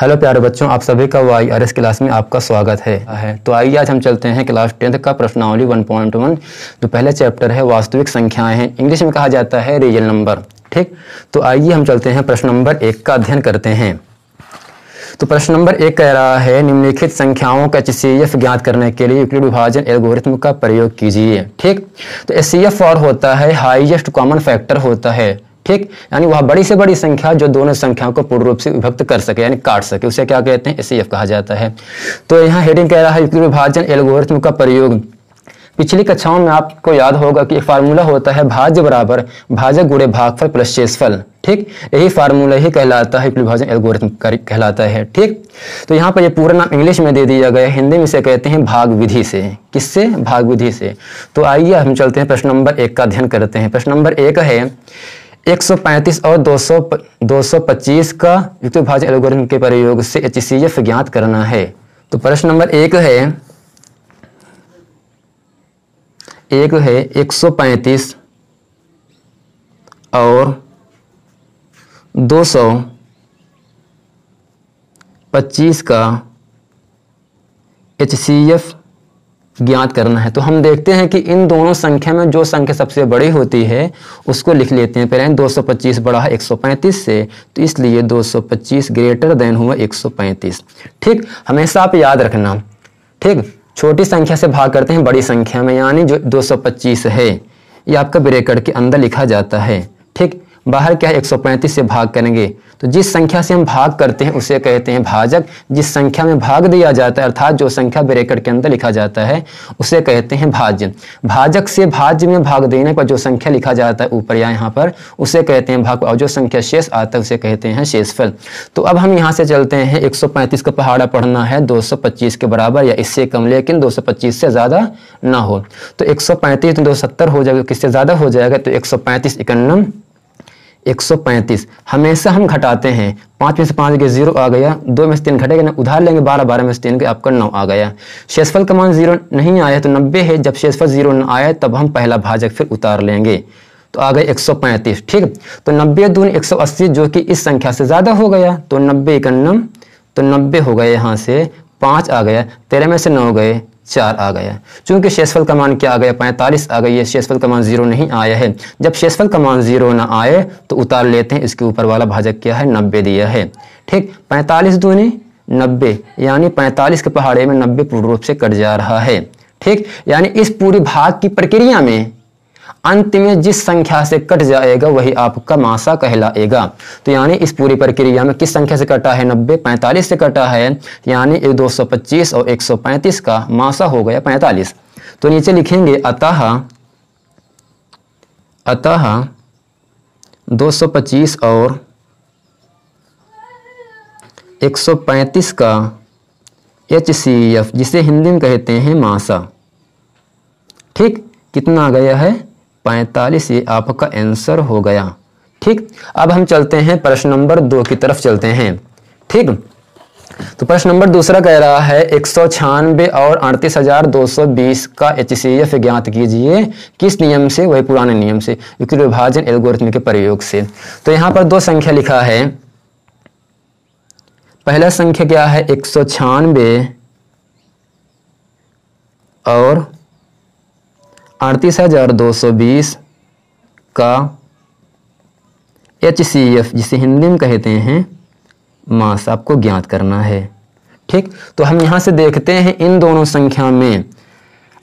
Hello प्यारे बच्चों आप सभी का वाई आर एस क्लास में आपका स्वागत है, है। तो आइए आज हम चलते हैं क्लास टेंथ का प्रश्नावली 1.1 जो पहला चैप्टर है वास्तविक संख्याएं हैं इंग्लिश में कहा जाता है रियल नंबर ठीक तो आइए हम चलते हैं प्रश्न नंबर एक का अध्ययन करते हैं तो प्रश्न नंबर एक कह रहा है निम्नलिखित संख्याओं का एच ज्ञात करने के लिए यूक्लिड विभाजन एल्गोरिथम का प्रयोग कीजिए ठीक तो एफ और होता है हाईएस्ट कॉमन फैक्टर होता है ठीक यानी वह बड़ी से बड़ी संख्या जो दोनों संख्याओं को पूर्ण रूप से विभक्त कर सके यानी काट सके उसे क्या कहते हैं एस e कहा जाता है तो यहाँ हेडिंग कह रहा है विभाजन एल्गोरिथम का प्रयोग पिछली कक्षाओं में आपको याद होगा कि एक फार्मूला होता है भाज्य बराबर भाजक गुड़े भागफल प्लस शेषफल ठीक यही फार्मूला ही कहलाता है विभाजन एल्गोरिथम कहलाता है ठीक तो यहाँ पर ये पूरा नाम इंग्लिश में दे दिया गया हिंदी में इसे कहते हैं भाग विधि से किससे भाग विधि से तो आइए हम चलते हैं प्रश्न नंबर एक का अध्ययन करते हैं प्रश्न नंबर एक है 135 और 200 225 का युक्तिभाज्य एल्गोरिथम के प्रयोग से एच सी एफ ज्ञात करना है तो प्रश्न नंबर एक है एक है 135 और 225 का एच सी एफ ज्ञात करना है तो हम देखते हैं कि इन दोनों संख्या में जो संख्या सबसे बड़ी होती है उसको लिख लेते हैं पहले 225 बड़ा है 135 से तो इसलिए 225 ग्रेटर देन हुआ 135 ठीक हमेशा आप याद रखना ठीक छोटी संख्या से भाग करते हैं बड़ी संख्या में यानी जो 225 है ये आपका ब्रेकड के अंदर लिखा जाता है ठीक बाहर क्या है 135 से भाग करेंगे तो जिस संख्या से हम भाग करते हैं उसे कहते हैं भाजक जिस संख्या में भाग दिया जाता है अर्थात जो संख्या ब्रेकेट के अंदर लिखा जाता है उसे कहते हैं भाज्य भाजक से भाज्य में भाग देने पर जो संख्या लिखा जाता है ऊपर या यहाँ पर उसे कहते हैं भाग और जो संख्या शेष आता है उसे कहते हैं शेषफल तो अब हम यहाँ से चलते हैं पैंतीस का पहाड़ा पढ़ना है पच्चीस के बराबर या इससे कम लेकिन पच्चीस से ज़्यादा ना हो तो एक सौ पैंतीस तो दो सत्तर हो जाएगा किससे ज़्यादा हो जाएगा तो एक सौ पैंतीस इक्यानवे 135 हमेशा हम घटाते हैं पाँच में से पाँच के जीरो आ गया दो में से तीन घटेगा ना उधार लेंगे बारह बारह में से तीन के आपका नौ आ गया शेषफल का मान जीरो नहीं आया तो नब्बे है जब शेषफल जीरो न आया तब हम पहला भाजक फिर उतार लेंगे तो आ गए 135 ठीक तो नब्बे दून 180 जो कि इस संख्या से ज़्यादा हो गया तो नब्बे इक्नम तो नब्बे हो गए यहाँ से पाँच आ गया तेरह में से नौ गए चार आ गया चूंकि शेषफल का मान क्या आ गया पैंतालीस आ गई है शेषफल का मान जीरो नहीं आया है जब शेषफल का मान जीरो ना आए तो उतार लेते हैं इसके ऊपर वाला भाजक क्या है नब्बे दिया है ठीक पैंतालीस दूनी नब्बे यानी पैंतालीस के पहाड़े में नब्बे पूर्ण रूप से कट जा रहा है ठीक यानी इस पूरी भाग की प्रक्रिया में अंत में जिस संख्या से कट जाएगा वही आपका मासा कहलाएगा तो यानी इस पूरी प्रक्रिया में किस संख्या से कटा है नब्बे पैंतालीस से कटा है यानी दो सौ पच्चीस और एक सौ पैंतीस का मासा हो गया पैंतालीस तो नीचे लिखेंगे अतः अतः 225 और 135 का एच सी एफ जिसे हिंदी में कहते हैं मासा ठीक कितना आ गया है पैंतालीस ये आपका आंसर हो गया ठीक अब हम चलते हैं प्रश्न नंबर दो की तरफ चलते हैं ठीक तो प्रश्न नंबर दूसरा कह रहा है एक सौ छियानबे और अड़तीस हजार दो सौ बीस का एच सी एफ ज्ञात कीजिए किस नियम से वही पुराने नियम से युक्ति विभाजन एल्गोरिथम के प्रयोग से तो यहां पर दो संख्या लिखा है पहला संख्या क्या है एक सौ छियानबे और अड़तीस हज़ार दो सौ बीस का एच सी एफ जिसे हिंदी में कहते हैं मास आपको ज्ञात करना है ठीक तो हम यहाँ से देखते हैं इन दोनों संख्या में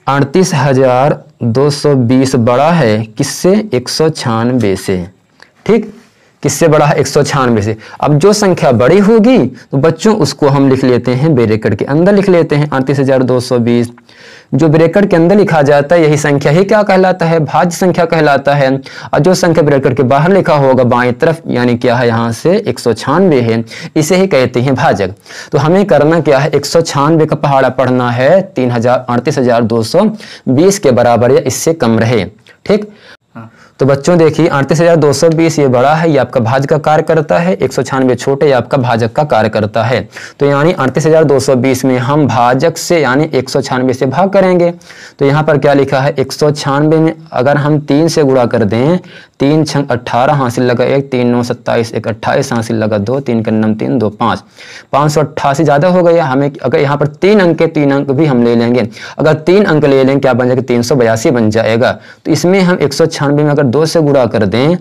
अड़तीस हज़ार दो सौ बीस बड़ा है किससे एक सौ छियानबे से ठीक किससे बड़ा है एक सौ छियानबे से अब जो संख्या बड़ी होगी तो बच्चों उसको हम लिख लेते हैं बेरेकड़ के अंदर लिख लेते हैं अड़तीस हज़ार दो सौ बीस जो ब्रेकर के अंदर लिखा जाता है यही संख्या ही क्या कहलाता है भाज्य संख्या कहलाता है और जो संख्या ब्रेकर के बाहर लिखा होगा बाएं तरफ यानी क्या है यहाँ से एक है इसे ही कहते हैं भाजक तो हमें करना क्या है एक का पहाड़ा पढ़ना है तीन के बराबर या इससे कम रहे ठीक तो बच्चों देखिए अड़तीस हजार दो सौ बीस ये बड़ा है ये आपका भाज का कार्य करता है एक सौ छियानवे छोटे आपका भाजक का कार्य करता है तो यानी अड़तीस हजार दो सौ बीस में हम भाजक से यानी एक सौ छियानवे से भाग करेंगे तो यहाँ पर क्या लिखा है एक सौ छियानवे में अगर हम तीन से गुणा कर दें तीन छंग अट्ठारह हासिल लगा एक तीन नौ सत्ताईस एक अट्ठाईस हासिल लगा दो तीन कन्नम तीन दो पाँच पाँच सौ अट्ठासी ज़्यादा हो गया हमें अगर यहाँ पर तीन अंक के तीन अंक भी हम ले लेंगे अगर तीन अंक ले लेंगे क्या बन जाएगा तीन सौ बयासी बन जाएगा तो इसमें हम एक सौ छियानवे में अगर दो से गुड़ा कर दें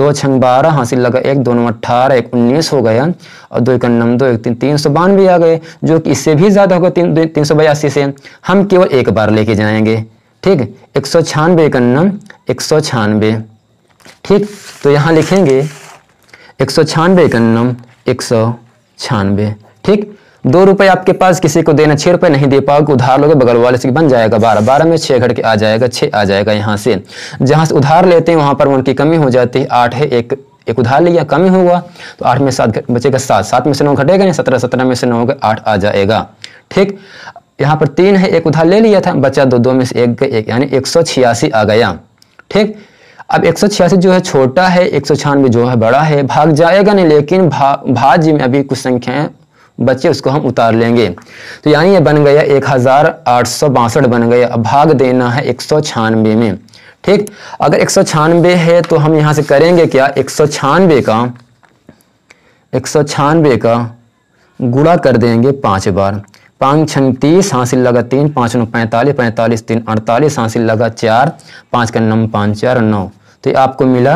दो छंग बारह हासिल लगा एक दो नौ अट्ठारह एक उन्नीस हो गया और दो इकन्नम दो एक तीन तीन सौ बानवे आ गए जो कि इससे भी ज़्यादा होगा तीन तीन सौ बयासी से हम केवल एक बार लेके जाएंगे ठीक एक सौ छियानवे इकन्नम एक सौ छियानवे ठीक तो यहाँ लिखेंगे एक सौ छियानवे इक्यानम एक सौ छियानवे ठीक दो रुपये आपके पास किसी को देना छः रुपये नहीं दे पाओगे उधार लोगे बगल वाले से बन जाएगा बारह बारह में छः घट के आ जाएगा छः आ जाएगा यहाँ से जहाँ से उधार लेते हैं वहाँ पर उनकी कमी हो जाती है आठ है एक एक उधार लिया कमी हुआ तो आठ में सात बचेगा सात सात में से नौ घटेगा या सत्रह सत्रह में से नौ होगा आठ आ जाएगा ठीक यहाँ पर तीन है एक उधार ले लिया था बचा दो दो में से एक गए एक यानी एक सौ छियासी आ गया ठीक अब एक जो है छोटा है एक जो है बड़ा है भाग जाएगा नहीं लेकिन भा भाज्य में अभी कुछ संख्याएं बच्चे उसको हम उतार लेंगे तो यानी ये बन गया एक हज़ार आठ सौ बासठ बन गया अब भाग देना है एक सौ में ठीक अगर एक सौ है तो हम यहाँ से करेंगे क्या एक सौ का एक सौ का गुड़ा कर देंगे पाँच बार पाँच छन तीस हासिल लगा तीन पाँच नौ पैंतालीस पैंतालीस तीन अड़तालीस हासिल लगा चार पाँच का नम पाँच चार नौ तो आपको मिला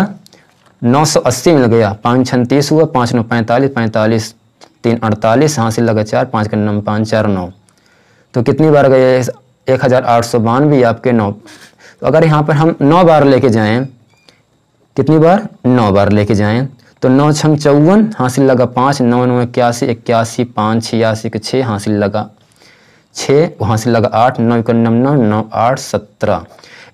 980 मिल गया पाँच छत्तीस हुआ पाँच नौ पैंतालीस पैंतालीस तीन अड़तालीस हाँ से लगा चार पाँच का नौ पाँच चार नौ तो कितनी बार गए एक हज़ार आठ सौ बानवे आपके नौ तो अगर यहाँ पर हम नौ बार लेके जाएं कितनी बार नौ बार लेके जाएं तो नौ छंग चौवन हासिल लगा पाँच नौ नौ इक्यासी इक्यासी पाँच छियासी के छः हासिल लगा छः वहाँ से लगा आठ नौ नौ नौ आठ सत्रह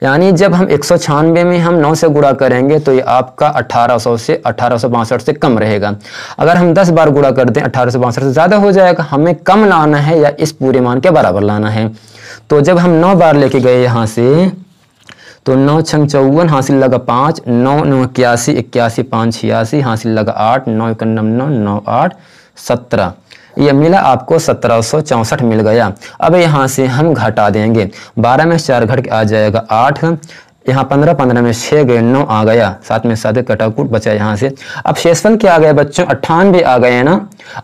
यानी जब हम एक में हम नौ से गुड़ा करेंगे तो ये आपका अठारह से अठारह से कम रहेगा अगर हम दस बार गुड़ा कर दें अठारह से ज़्यादा हो जाएगा हमें कम लाना है या इस पूरे मान के बराबर लाना है तो जब हम नौ बार लेके गए यहाँ से तो नौ छंग चौवन हासिल लगा पाँच नौ नौ इक्यासी इक्यासी पाँच छियासी हासिल लगा आठ नौ नौ नौ आठ सत्रह ये मिला आपको सत्रह मिल गया अब यहाँ से हम घटा देंगे बारह में चार घट आ जाएगा आठ यहाँ पंद्रह पंद्रह में छः गए नौ आ गया साथ में साथ कटाकुट बचा यहाँ से अब शेषफल क्या आ गया बच्चों अट्ठानवे आ गए ना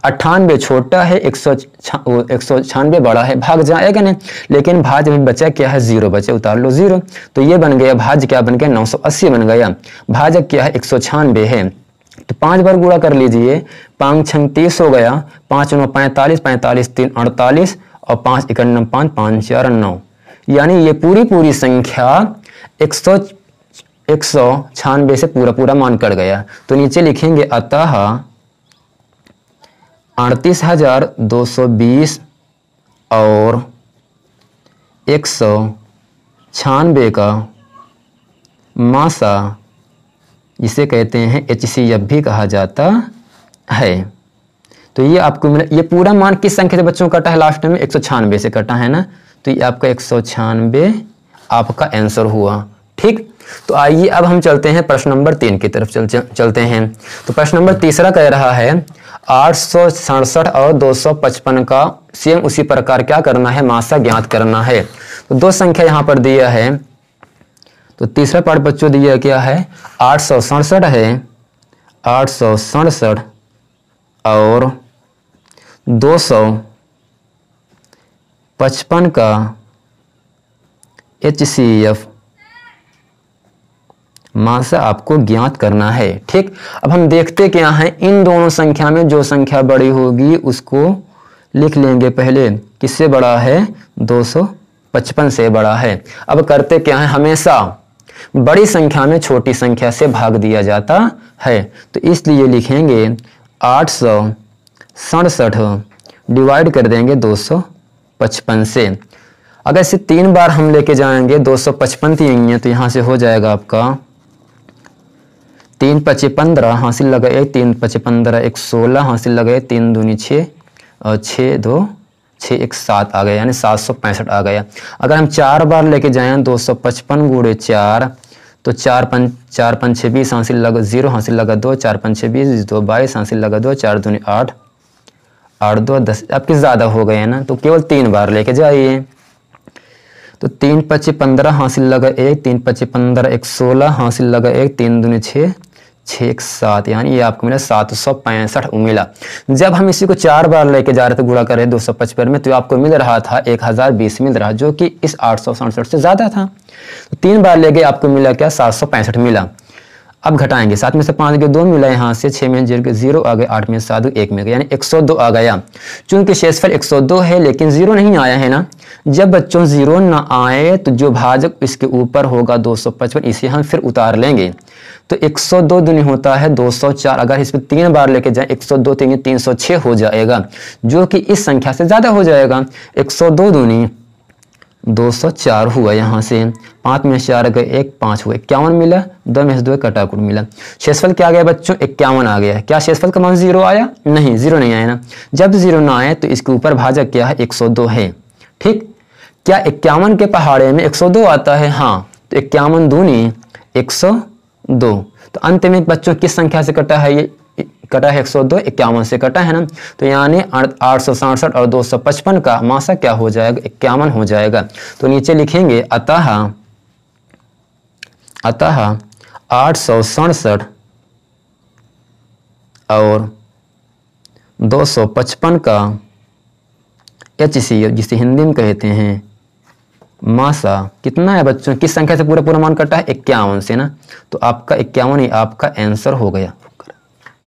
अट्ठानवे छोटा है एक सौ एक सौ छियानवे बड़ा है भाग जाएगा ना लेकिन भाज में बचा क्या है जीरो बचे उतार लो जीरो तो ये बन गया भाज क्या बन गया नौ सौ अस्सी बन गया भाजक क्या है एक सौ छियानवे है तो पांच बार गुणा कर लीजिए पाँच छंग तीस हो गया पाँच नौ पैंतालीस पैंतालीस तीन अड़तालीस और पाँच इकन्नम पाँच पाँच चार नौ यानी ये पूरी पूरी संख्या एक सौ एक सौ छानबे से पूरा पूरा मान कर गया तो नीचे लिखेंगे अतः अड़तीस हजार दो सौ बीस और एक सौ छानबे का मासा जिसे कहते हैं एच सी एफ भी कहा जाता है तो ये आपको मिला ये पूरा मान किस संख्या से बच्चों कटा है लास्ट में एक सौ छियानवे से कटा है ना तो ये आपका एक सौ छियानबे आपका आंसर हुआ ठीक तो आइए अब हम चलते हैं प्रश्न नंबर तीन की तरफ चल, चल चलते हैं तो प्रश्न नंबर तीसरा कह रहा है आठ और 255 का सेम उसी प्रकार क्या करना है मासा ज्ञात करना है तो दो संख्या यहाँ पर दिया है तो तीसरा पार्ट बच्चों दिया क्या है आठ सौ सड़सठ है आठ सौ सड़सठ और दो सौ पचपन का एच सी एफ मासा आपको ज्ञात करना है ठीक अब हम देखते क्या है इन दोनों संख्या में जो संख्या बड़ी होगी उसको लिख लेंगे पहले किससे बड़ा है 255 से बड़ा है अब करते क्या है हमेशा बड़ी संख्या में छोटी संख्या से भाग दिया जाता है तो इसलिए लिखेंगे आठ सौ सड़सठ डिवाइड कर देंगे दो सौ पचपन से अगर इसे तीन बार हम लेके जाएंगे दो सौ पचपन है तो यहाँ से हो जाएगा आपका तीन पचे पंद्रह हासिल लगाए तीन पचे पंद्रह एक सोलह हासिल लगाए तीन दूनी छः और छः दो छः एक सात आ गया यानी सात सौ पैंसठ आ गया अगर हम चार बार लेके जाए दो सौ पचपन गुड़े चार तो चार पं चार पंच छः बीस हासिल लगा जीरो हासिल लगा दो चार पंच छः बीस दो बाईस हासिल लगा दो चार दूनी आठ आठ दो दस आपके ज़्यादा हो गए हैं ना तो केवल तीन बार लेके जाइए तो तीन पच्चीस पंद्रह हासिल लगा एक तीन पच्चीस पंद्रह एक सोलह हासिल लगा एक तीन दूनी छः छः एक सात यानी ये आपको मिला सात सौ पैंसठ मिला जब हम इसी को चार बार लेके जा रहे थे गुड़ा कर रहे दो सौ पचपन में तो आपको मिल रहा था एक हज़ार बीस मिल रहा जो कि इस आठ सौ सड़सठ से ज़्यादा था तो तीन बार ले गए आपको मिला क्या सात सौ पैंसठ मिला अब घटाएंगे सात में से पाँच गए दो मिला यहाँ से छः में जीरो जीरो आ गए आठ में सात एक में गए यानी एक सौ दो आ गया चूंकि शेषफल एक सौ दो है लेकिन जीरो नहीं आया है ना जब बच्चों ज़ीरो ना आए तो जो भाजक इसके ऊपर होगा 255 इसे हम फिर उतार लेंगे तो 102 दुनी होता है 204 अगर इसमें तीन बार लेके सौ 102 तीन तीन हो जाएगा जो कि इस संख्या से ज़्यादा हो जाएगा 102 दुनी 204 हुआ यहाँ से पाँच में चार गए एक पाँच हुए इक्यावन मिला दो में दो कटाकुट मिला शेषफल क्या गया बच्चों इक्यावन आ गया क्या शेषफल का मान जीरो आया नहीं जीरो नहीं आया ना जब जीरो ना आए तो इसके ऊपर भाजक क्या है 102 है ठीक क्या इक्यावन के पहाड़े में 102 आता है हाँ तो इक्यावन दूनी 102 तो अंत में बच्चों किस संख्या से कटा है ये कटा है 102 इक्यावन से कटा है ना तो यानी आठ और 255 का मासा क्या हो जाएगा इक्यावन हो जाएगा तो नीचे लिखेंगे अतः अतः आठ सौ सड़सठ और 255 का एच सी जिसे हिंदी में कहते हैं मासा कितना है बच्चों किस संख्या से पूरा पूरा मान कटा है इक्यावन से ना तो आपका इक्यावन ही आपका आंसर हो गया